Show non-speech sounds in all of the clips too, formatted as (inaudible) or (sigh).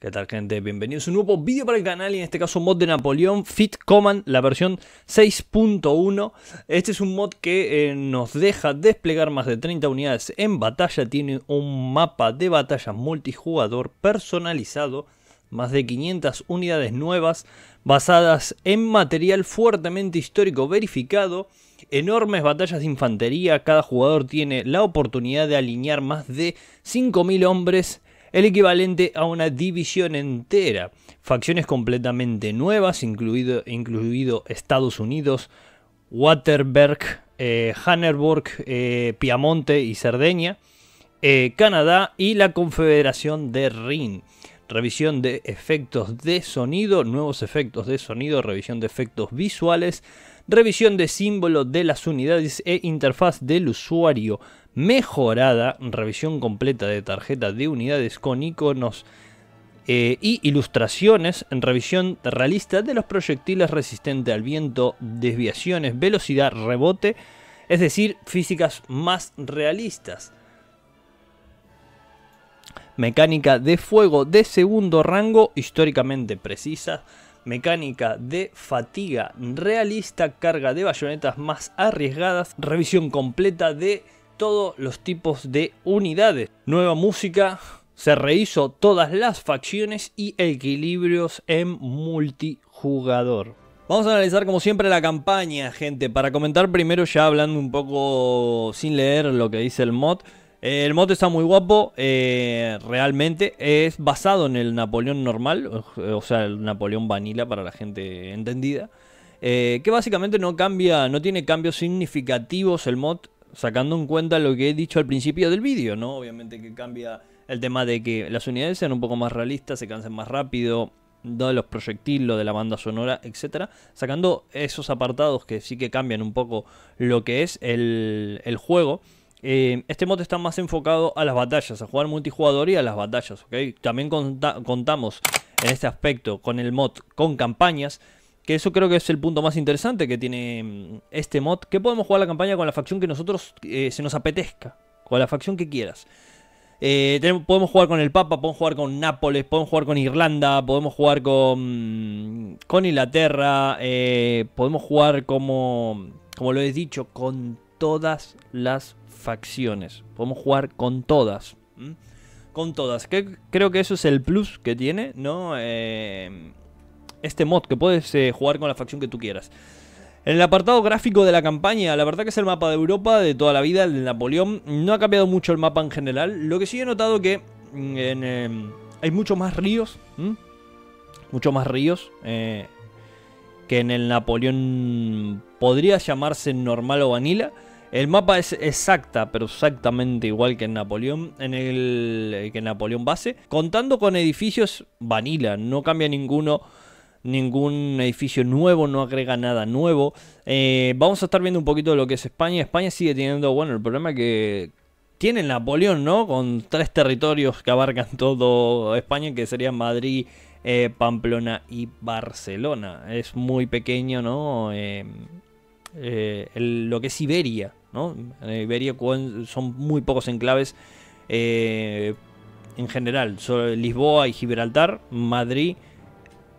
¿Qué tal gente? Bienvenidos a un nuevo vídeo para el canal y en este caso un mod de Napoleón Fit Command, la versión 6.1 Este es un mod que eh, nos deja desplegar más de 30 unidades en batalla Tiene un mapa de batalla multijugador personalizado Más de 500 unidades nuevas basadas en material fuertemente histórico verificado enormes batallas de infantería, cada jugador tiene la oportunidad de alinear más de 5.000 hombres el equivalente a una división entera, facciones completamente nuevas, incluido, Estados Unidos, Waterberg, eh, Hannerburg, eh, Piamonte y Cerdeña, eh, Canadá y la Confederación de Rin. Revisión de efectos de sonido, nuevos efectos de sonido, revisión de efectos visuales, revisión de símbolo de las unidades e interfaz del usuario, mejorada, revisión completa de tarjeta de unidades con iconos eh, y ilustraciones, revisión realista de los proyectiles resistente al viento, desviaciones, velocidad, rebote, es decir, físicas más realistas. Mecánica de fuego de segundo rango, históricamente precisa. Mecánica de fatiga realista, carga de bayonetas más arriesgadas, revisión completa de todos los tipos de unidades. Nueva música, se rehizo todas las facciones y equilibrios en multijugador. Vamos a analizar como siempre la campaña, gente. Para comentar primero ya hablando un poco sin leer lo que dice el mod. Eh, el mod está muy guapo, eh, realmente es basado en el Napoleón normal, o sea, el Napoleón Vanilla para la gente entendida. Eh, que básicamente no cambia, no tiene cambios significativos el mod sacando en cuenta lo que he dicho al principio del vídeo, ¿no? Obviamente que cambia el tema de que las unidades sean un poco más realistas, se cansen más rápido, de los proyectiles, de la banda sonora, etcétera, sacando esos apartados que sí que cambian un poco lo que es el, juego. Eh, este mod está más enfocado a las batallas, a jugar multijugador y a las batallas. ¿okay? También contamos en este aspecto con el mod con campañas, que eso creo que es el punto más interesante que tiene mm, este mod. Que podemos jugar la campaña con la facción que nosotros eh, se nos apetezca. Con la facción que quieras. Eh, podemos jugar con el Papa, podemos jugar con Nápoles, podemos jugar con Irlanda, podemos jugar con, mm, con Inglaterra, eh, podemos jugar como, como lo he dicho, con todas las facciones. Podemos jugar con todas. Con todas. Que, creo que eso es el plus que tiene, ¿no? Eh, este mod, que puedes eh, jugar con la facción que tú quieras. En el apartado gráfico de la campaña, la verdad que es el mapa de Europa de toda la vida, el de Napoleón. No ha cambiado mucho el mapa en general. Lo que sí he notado que mm, em, hay muchos más ríos. Muchos más ríos. Eh, que en el Napoleón podría llamarse normal o vanilla. El mapa es exacta, pero exactamente igual que en Napoleón, en el que Napoleón base, contando con edificios vanilla, no cambia ninguno ningún edificio nuevo, no agrega nada nuevo. Eh, vamos a estar viendo un poquito lo que es España. España sigue teniendo, bueno, el problema que tiene Napoleón, ¿no? Con tres territorios que abarcan todo España, que serían Madrid, eh, Pamplona y Barcelona. Es muy pequeño, ¿no? Eh, lo que es Iberia, ¿no? Iberia son muy pocos enclaves en general. Lisboa y Gibraltar, Madrid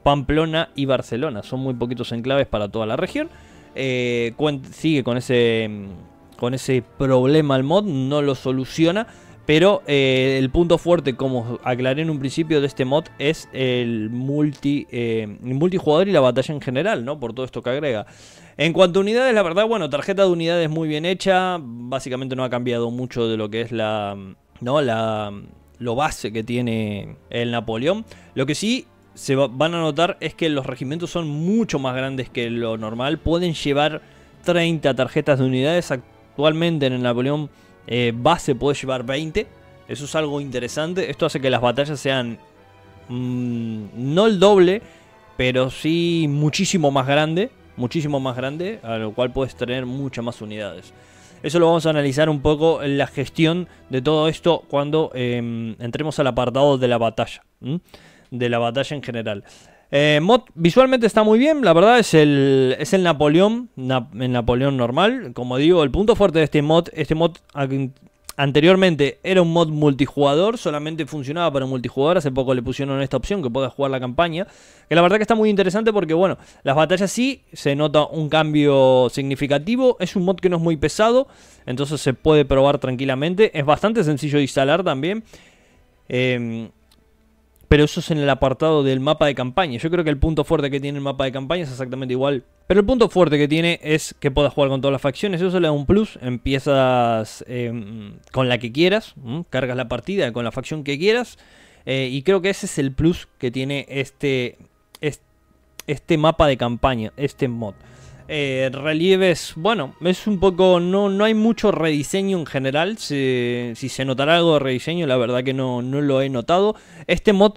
Pamplona y Barcelona. Son muy poquitos enclaves para toda la región. Eh, sigue con ese, mm, con ese problema el mod, no lo soluciona. Pero eh, el punto fuerte, como aclaré en un principio de este mod, es el multi, eh, multijugador y la batalla en general, ¿no? Por todo esto que agrega. En cuanto a unidades, la verdad, bueno, tarjeta de unidades muy bien hecha. Básicamente no ha cambiado mucho de lo que es la. ¿No? La. Lo base que tiene el Napoleón. Lo que sí se van a notar es que los regimientos son mucho más grandes que lo normal. Pueden llevar 30 tarjetas de unidades. Actualmente en el Napoleón eh, base puede llevar 20. Eso es algo interesante. Esto hace que las batallas sean mm, no el doble, pero sí muchísimo más grande. Muchísimo más grande, a lo cual puedes tener muchas más unidades. Eso lo vamos a analizar un poco en la gestión de todo esto cuando em, entremos al apartado de la batalla de la batalla en general. Eh, mod visualmente está muy bien, la verdad es el, es el Napoleón, el Napoleón normal. Como digo, el punto fuerte de este mod, este mod anteriormente era un mod multijugador, solamente funcionaba para multijugador, hace poco le pusieron esta opción que pueda jugar la campaña, que la verdad que está muy interesante porque bueno, las batallas sí se nota un cambio significativo, es un mod que no es muy pesado, entonces se puede probar tranquilamente, es bastante sencillo de instalar también. Em, pero eso es en el apartado del mapa de campaña. Yo creo que el punto fuerte que tiene el mapa de campaña es exactamente igual. Pero el punto fuerte que tiene es que puedas jugar con todas las facciones. Eso le da un plus. Empiezas em, con la que quieras. Cargas la partida con la facción que quieras. Eh, y creo que ese es el plus que tiene este, este mapa de campaña. Este mod. Eh, relieves, bueno, es un poco, no, no hay mucho rediseño en general, si, si se notará algo de rediseño, la verdad que no, no lo he notado. Este mod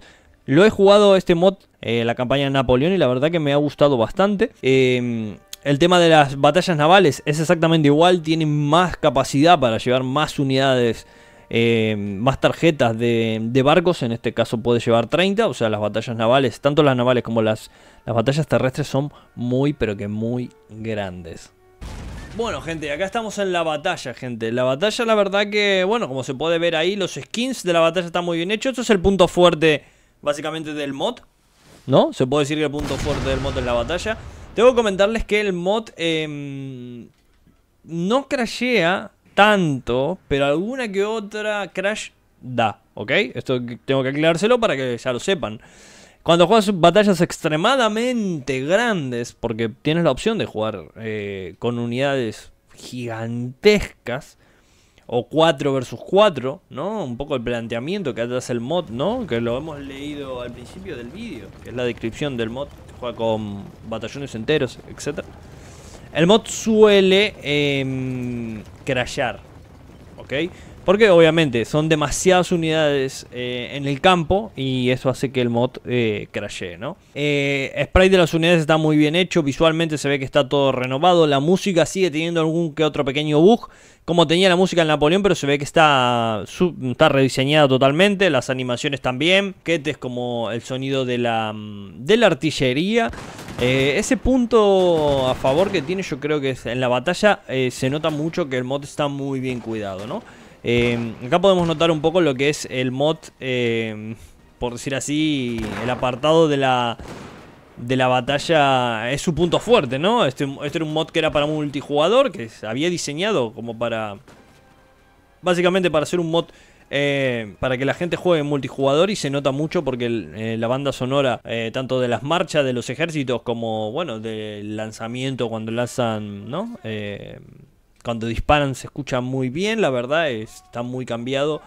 lo he jugado este mod, eh, la campaña de Napoleón, y la verdad que me ha gustado bastante. Em, el tema de las batallas navales es exactamente igual, tienen más capacidad para llevar más unidades eh, más tarjetas de, barcos, en este caso puede llevar 30, o sea, las batallas navales, tanto las navales como las, las batallas terrestres son muy, pero que muy grandes. Bueno, gente, acá estamos en la batalla, gente. La batalla, la verdad que, bueno, como se puede ver ahí, los skins de la batalla están muy bien hechos. Esto es el punto fuerte, básicamente, del mod, ¿no? Se puede decir que el punto fuerte del mod es la batalla. Tengo que comentarles que el mod em, no crashea tanto, pero alguna que otra Crash da, ¿ok? Esto tengo que aclarárselo para que ya lo sepan. Cuando juegas batallas extremadamente grandes, porque tienes la opción de jugar eh, con unidades gigantescas, o 4 versus 4, ¿no? Un poco el planteamiento que hace el mod, ¿no? Que lo hemos leído al principio del vídeo, que es la descripción del mod, que juega con batallones enteros, etc. El mod suele em, crashar. ¿Ok? Porque obviamente son demasiadas unidades eh, en el campo y eso hace que el mod eh, crashee, ¿no? Eh, sprite de las unidades está muy bien hecho, visualmente se ve que está todo renovado, la música sigue teniendo algún que otro pequeño bug, como tenía la música en Napoleón, pero se ve que está, está rediseñada totalmente, las animaciones también, que es como el sonido de la, mm, de la artillería. Eh, ese punto a favor que tiene yo creo que es en la batalla se nota mucho que el mod está muy bien cuidado, ¿no? Em, acá podemos notar un poco lo que es el mod, em, por decir así, el apartado de la, de la batalla es su punto fuerte, ¿no? Este, este era un mod que era para multijugador, que se había diseñado como para... Básicamente para hacer un mod eh, para que la gente juegue en multijugador y se nota mucho porque eh, la banda sonora, eh, tanto de las marchas de los ejércitos como, bueno, del lanzamiento cuando lanzan, ¿no? Cuando disparan se escucha muy bien, la verdad, está muy cambiado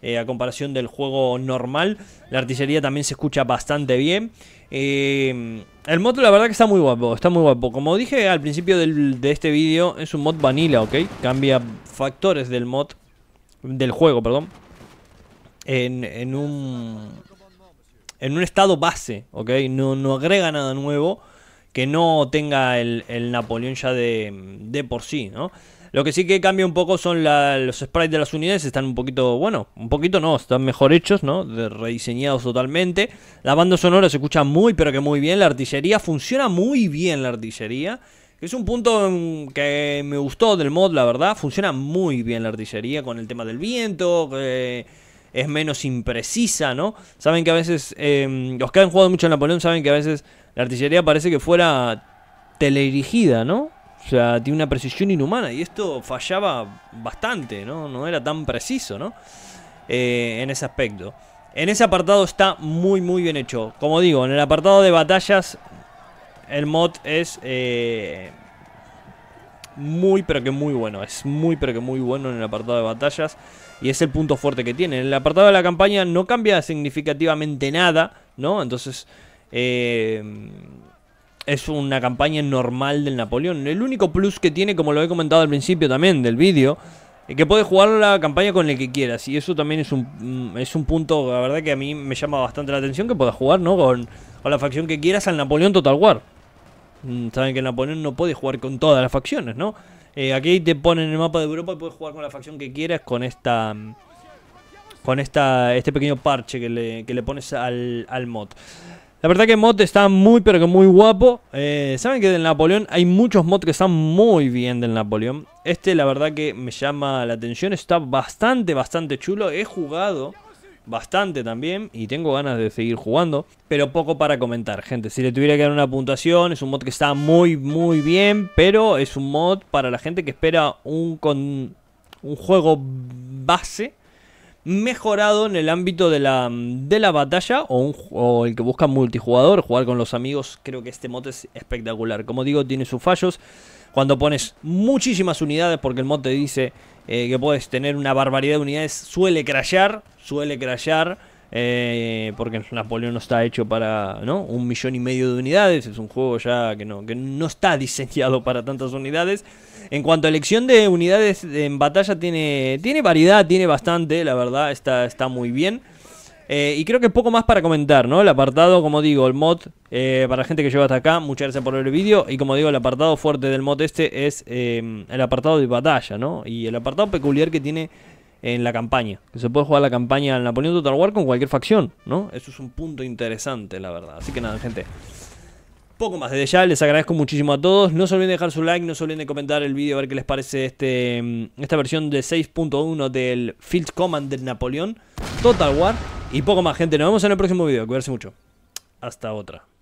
eh, a comparación del juego normal. La artillería también se escucha bastante bien. Em, el mod la verdad que está muy guapo, está muy guapo. Como dije al principio de este vídeo, es un mod vanilla, ¿ok? Cambia factores del mod, del juego, perdón. En, en un en un estado base, ¿ok? No, no agrega nada nuevo que no tenga el, Napoleón ya de, por sí, ¿no? Lo que sí que cambia un poco son la, los sprites de las unidades, están un poquito, bueno, un poquito no, están mejor hechos, ¿no? rediseñados totalmente. La banda sonora se escucha muy, pero que muy bien. La artillería funciona muy bien, la artillería. Es un punto que me gustó del mod, la verdad. Funciona muy bien la artillería con el tema del viento. que es menos imprecisa, ¿no? Saben que a veces. Eh, los que han jugado mucho en Napoleón saben que a veces la artillería parece que fuera teledirigida, ¿no? O sea, tiene una precisión inhumana y esto fallaba bastante, ¿no? No era tan preciso, ¿no? Eh, en ese aspecto. En ese apartado está muy, muy bien hecho. Como digo, en el apartado de batallas, el mod es eh, muy, pero que muy bueno. Es muy, pero que muy bueno en el apartado de batallas. Y es el punto fuerte que tiene. En el apartado de la campaña no cambia significativamente nada, ¿no? Entonces Em, es una campaña normal del Napoleón. El único plus que tiene, como lo he comentado al principio también del vídeo, es que puedes jugar la campaña con el que quieras. Y eso también es un, mm, es un punto, la verdad, que a mí me llama bastante la atención que puedas jugar, ¿no? Con, la facción que quieras al Napoleón Total War. Mm, saben que el Napoleón no puede jugar con todas las facciones, ¿no? Eh, aquí te ponen el mapa de Europa y puedes jugar con la facción que quieras con esta mm, con esta, este pequeño parche que le, pones al, al mod. La verdad que mod está muy, pero que muy guapo. Eh, Saben que del Napoleón hay muchos mods que están muy bien del Napoleón. Este, la verdad que me llama la atención. Está bastante, bastante chulo. He jugado bastante también y tengo ganas de seguir jugando, pero poco para comentar, gente. Si le tuviera que dar una puntuación, es un mod que está muy, muy bien, pero es un mod para la gente que espera un, un juego base mejorado en el ámbito de la, de la batalla o, el que busca multijugador, jugar con los amigos, creo que este mote es espectacular. Como digo, tiene sus fallos. Cuando pones muchísimas unidades, porque el mote dice eh, que puedes tener una barbaridad de unidades, suele crashear, suele crashear. Eh, porque Napoleón no está hecho para un millón y medio de unidades, es un juego ya que no, que no está (laughs) diseñado para tantas unidades. En cuanto a elección de unidades en batalla, tiene, tiene variedad, tiene bastante, la verdad, está, está muy bien. Eh, y creo que poco más para comentar, ¿no? El apartado, como digo, el mod, eh, Para para gente que lleva hasta acá, muchas gracias por ver el vídeo. Y como digo, el apartado fuerte del mod este es el apartado de batalla, ¿no? Y el apartado peculiar que tiene en la campaña. Que se puede jugar la campaña al Napoleón Total War con cualquier facción, ¿no? Eso es un punto interesante, la verdad. Así que nada, gente. Poco más desde ya, les agradezco muchísimo a todos. No se olviden de dejar su like, no se olviden de comentar el vídeo, a ver qué les parece este, mm, esta versión de 6.1 del Field Command del Napoleón, Total War. Y poco más, gente. Nos vemos en el próximo vídeo. Cuídense mucho. Hasta otra.